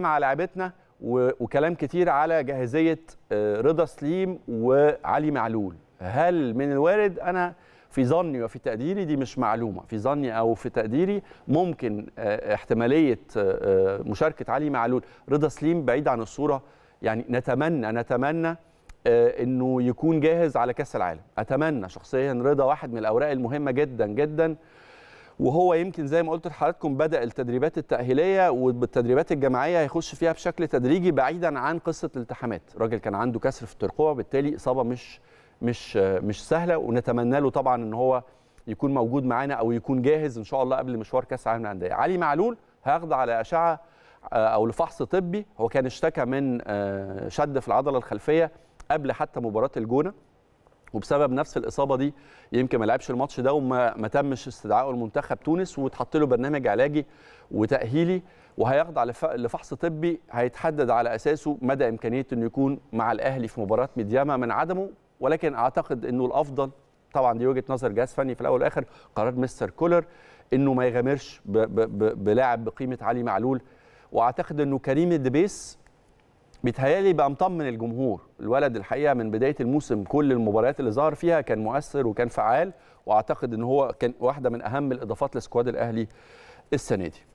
مع لعبتنا وكلام كتير على جاهزيه آه، رضا سليم وعلي معلول هل من الوارد انا في ظني وفي تقديري دي مش معلومه في ظني او في تقديري ممكن آه، احتماليه آه، مشاركه علي معلول رضا سليم بعيد عن الصوره يعني نتمنى نتمنى انه يكون جاهز على كاس العالم اتمنى شخصيا رضا واحد من الاوراق المهمه جدا جدا وهو يمكن زي ما قلت لحضراتكم بدا التدريبات التاهيليه والتدريبات الجماعيه هيخش فيها بشكل تدريجي بعيدا عن قصه الالتحامات راجل كان عنده كسر في الترقوه بالتالي اصابه مش مش مش سهله ونتمنى له طبعا ان هو يكون موجود معانا او يكون جاهز ان شاء الله قبل مشوار كاس العالم للانديه علي معلول على اشعه آه، او لفحص طبي هو كان اشتكى من آه، شد في العضله الخلفيه قبل حتى مباراه الجونه وبسبب نفس الاصابه دي يمكن ما لعبش الماتش ده وما ما تمش استدعائه لمنتخب تونس واتحط له برنامج علاجي وتاهيلي وهيخضع لفحص طبي هيتحدد على اساسه مدى امكانيه انه يكون مع الاهلي في مباراه ميدياما من عدمه ولكن اعتقد انه الافضل طبعا دي وجهه نظر جهاز فني في الاول والاخر قرار مستر كولر انه ما يغامرش بلاعب بقيمه علي معلول واعتقد انه كريم الدبيس بيتهيألي بقى مطمن الجمهور الولد الحقيقه من بدايه الموسم كل المباريات اللي ظهر فيها كان مؤثر وكان فعال واعتقد ان هو كان واحده من اهم الاضافات لسكواد الاهلي السنه دي